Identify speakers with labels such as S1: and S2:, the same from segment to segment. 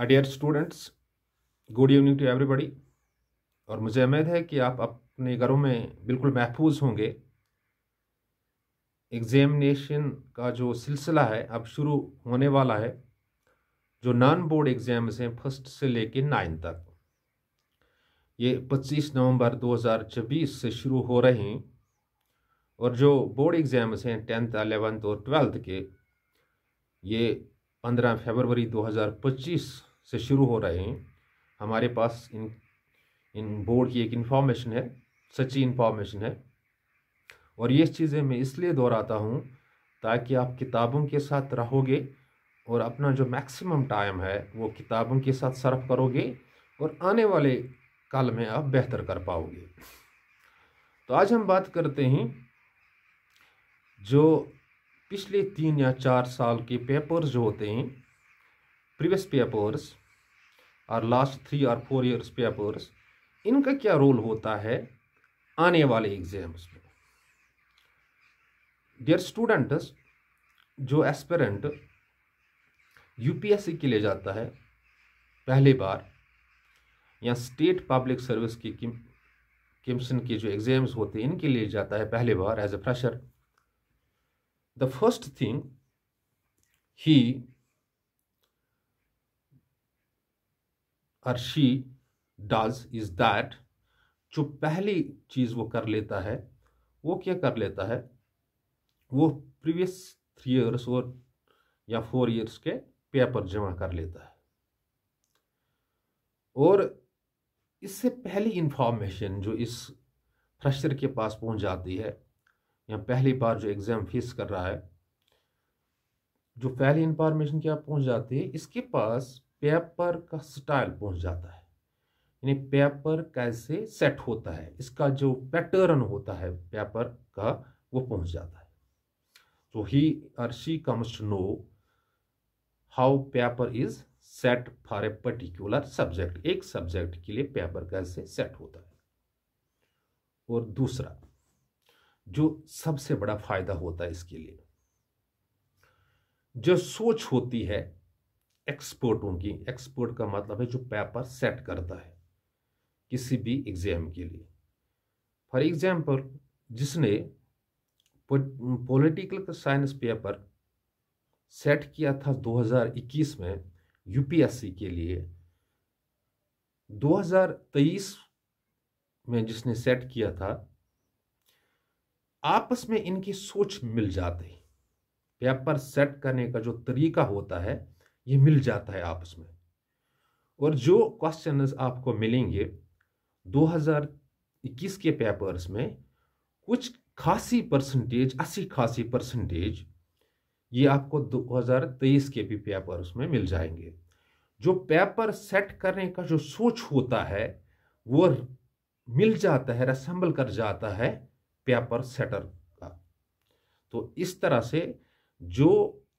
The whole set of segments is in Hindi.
S1: Dear students good evening to everybody और मुझे उम्मीद है कि आप अपने घरों में बिल्कुल महफूज होंगे एग्ज़ामिनेशन का जो सिलसिला है अब शुरू होने वाला है जो नॉन बोर्ड एग्ज़ाम्स हैं फर्स्ट से लेके नाइन तक ये 25 नवंबर 2024 से शुरू हो रहे हैं और जो बोर्ड एग्ज़ाम्स हैं टेंथ अलेवेंथ और ट्वेल्थ के ये पंद्रह फरवरी 2025 से शुरू हो रहे हैं हमारे पास इन इन बोर्ड की एक इन्फॉर्मेशन है सच्ची इन्फॉर्मेशन है और ये चीज़ें मैं इसलिए दोहराता हूँ ताकि आप किताबों के साथ रहोगे और अपना जो मैक्सिमम टाइम है वो किताबों के साथ सर्फ करोगे और आने वाले काल में आप बेहतर कर पाओगे तो आज हम बात करते हैं जो पिछले तीन या चार साल के पेपर्स जो होते हैं प्रीवियस पेपर्स और लास्ट थ्री और फोर ईयर्स पेपर्स इनका क्या रोल होता है आने वाले एग्ज़ाम्स में डियर स्टूडेंट्स जो एस्पेरेंट यूपीएससी के लिए जाता है पहली बार या स्टेट पब्लिक सर्विस की कमीशन के जो एग्ज़ाम्स होते हैं इनके लिए जाता है पहली बार as a fresher the first thing he or she does is that जो पहली चीज़ वो कर लेता है वो क्या कर लेता है वो प्रीवियस थ्री ईयर्स और या फोर ईयर्स के पेपर जमा कर लेता है और इससे पहली इंफॉर्मेशन जो इस फ्रेशर के पास पहुंच जाती है या पहली बार जो एग्ज़ाम फेस कर रहा है जो पहली इंफॉर्मेशन आप पहुंच जाती है इसके पास पेपर का स्टाइल पहुंच जाता है यानी पेपर कैसे सेट होता है इसका जो पैटर्न होता है पेपर का वो पहुंच जाता है तो he or she she comes to know how paper is set for a particular subject एक सब्जेक्ट के लिए पेपर कैसे सेट होता है और दूसरा जो सबसे बड़ा फायदा होता है इसके लिए जो सोच होती है एक्सपर्टों की एक्सपर्ट का मतलब है जो पेपर सेट करता है किसी भी एग्जाम के लिए फॉर एग्जाम्पल जिसने पॉलिटिकल साइंस पेपर सेट किया था 2021 में यूपीएससी के लिए 2023 में जिसने सेट किया था आपस में इनकी सोच मिल जाती पेपर सेट करने का जो तरीका होता है ये मिल जाता है आपस में और जो क्वेश्चन आपको मिलेंगे 2021 के पेपर्स में कुछ खासी परसेंटेज अस्सी खासी परसेंटेज ये आपको 2023 के भी पेपर्स में मिल जाएंगे जो पेपर सेट करने का जो सोच होता है वो मिल जाता है रसम्बल कर जाता है पेपर सेटर का तो इस तरह से जो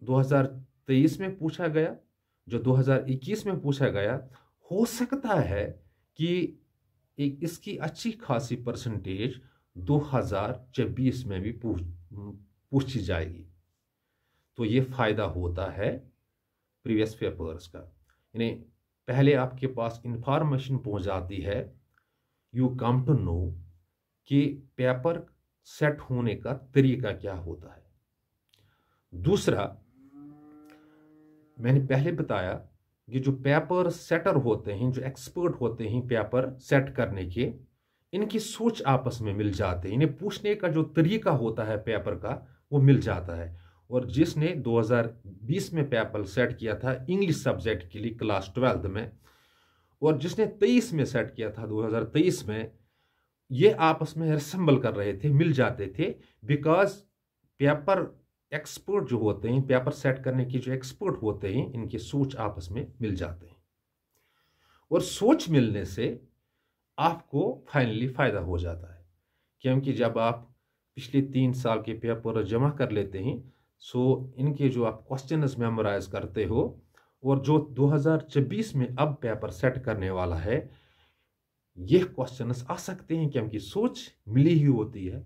S1: 2023 में पूछा गया जो 2021 में पूछा गया हो सकता है कि एक इसकी अच्छी खासी परसेंटेज 2024 में भी पूछ पूछी जाएगी तो ये फ़ायदा होता है प्रीवियस पेपर्स का यानी पहले आपके पास इंफॉर्मेशन पहुंच जाती है यू कम टू नो कि पेपर सेट होने का तरीका क्या होता है दूसरा मैंने पहले बताया कि जो पेपर सेटर होते हैं जो एक्सपर्ट होते हैं पेपर सेट करने के इनकी सोच आपस में मिल जाते हैं इन्हें पूछने का जो तरीका होता है पेपर का वो मिल जाता है और जिसने 2020 में पेपर सेट किया था इंग्लिश सब्जेक्ट के लिए क्लास ट्वेल्थ में और जिसने 23 में सेट किया था 2023 में ये आपस में रिसम्बल कर रहे थे मिल जाते थे बिकॉज पेपर एक्सपर्ट जो होते हैं पेपर सेट करने के जो एक्सपर्ट होते हैं इनकी सोच आपस में मिल जाते हैं और सोच मिलने से आपको फाइनली फ़ायदा हो जाता है क्योंकि जब आप पिछले तीन साल के पेपर जमा कर लेते हैं सो इनके जो आप क्वेश्चन मेमोराइज करते हो और जो 2024 में अब पेपर सेट करने वाला है ये क्वेश्चंस आ सकते हैं क्योंकि सोच मिली ही होती है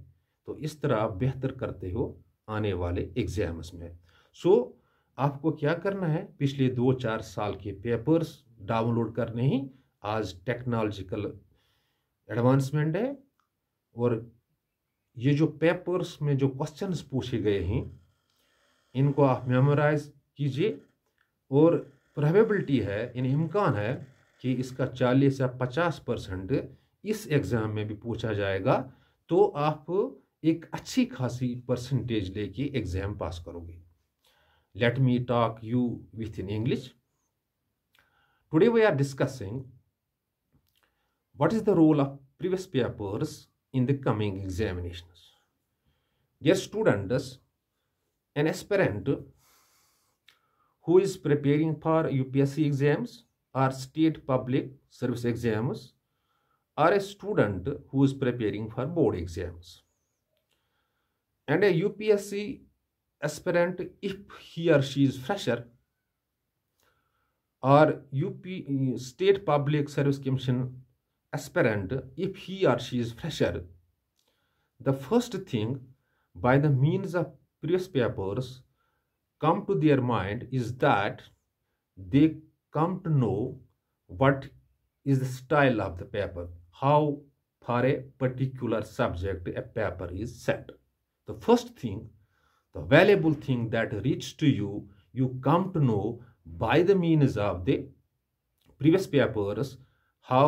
S1: तो इस तरह आप बेहतर करते हो आने वाले एग्जाम्स में सो so, आपको क्या करना है पिछले दो चार साल के पेपर्स डाउनलोड करने ही आज टेक्नोलॉजिकल एडवांसमेंट है और ये जो पेपर्स में जो क्वेश्चंस पूछे गए हैं इनको आप मेमोराइज कीजिए और प्रोबेबिलिटी है इन इम्कान है कि इसका चालीस या पचास परसेंट इस एग्ज़ाम में भी पूछा जाएगा तो आप एक अच्छी खासी परसेंटेज लेके एग्ज़ाम पास करोगे let me talk you with in English today we are discussing what is the role of previous papers in the coming examination dear student an aspirant who is preparing for U P S C exams or state public service exams or a student who is preparing for board exams. And a UPSC aspirant, if he or she is fresher, or UP State Public Service Commission aspirant, if he or she is fresher, the first thing by the means of previous papers come to their mind is that they come to know what is the style of the paper, how for a particular subject a paper is set. The first thing, the valuable thing that reaches to you, you come to know by the means of the previous papers how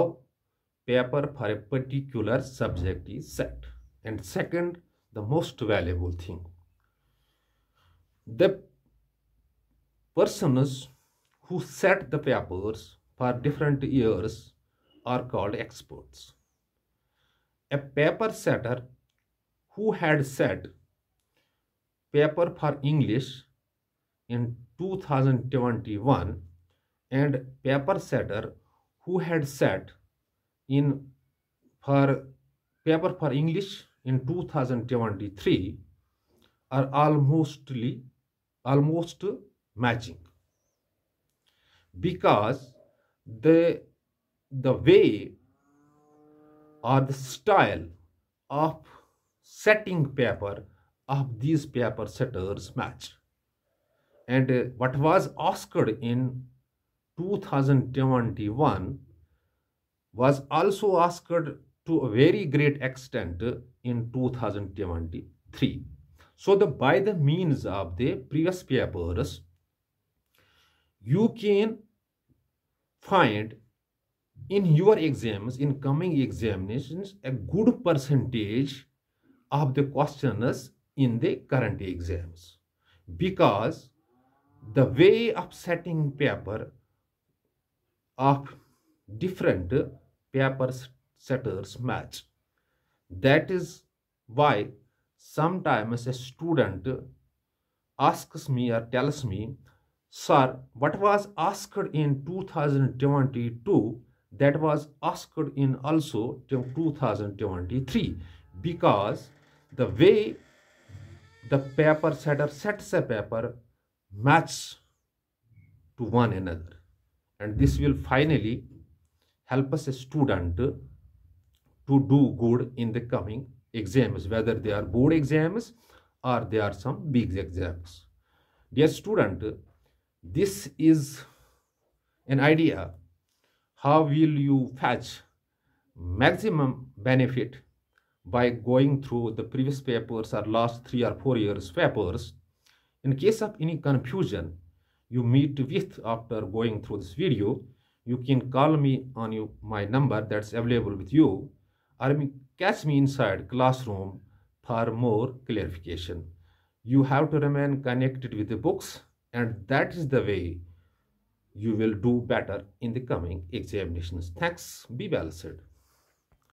S1: paper for a particular subject is set. And second, the most valuable thing. The person's who set the papers for different years are called experts. A paper setter who had set paper for English in 2021 and paper setter who had set in for paper for English in 2023 are almostly almost matching because the the way or the style of setting paper of these paper setters match and uh, what was oscar in 2021 was also oscar to a very great extent in 2023 so the by the means of the previous papers you can find in your exams, in coming examinations, a good percentage of the questioners in the current exams. Because the way of setting paper of different paper setters match. That is why sometimes a student asks me or tells me Sir, what was asked in 2022 that was asked in also 2023 because the way the paper setter sets a paper matches to one another and this will finally help us a student to do good in the coming exams whether they are board exams or they are some big exams dear student this is an idea how will you fetch maximum benefit by going through the previous papers or last three or four years papers in case of any confusion you meet with after going through this video you can call me on you, my number that's available with you or catch me inside classroom for more clarification you have to remain connected with the books and that is the way you will do better in the coming examinations. Thanks. Be balanced.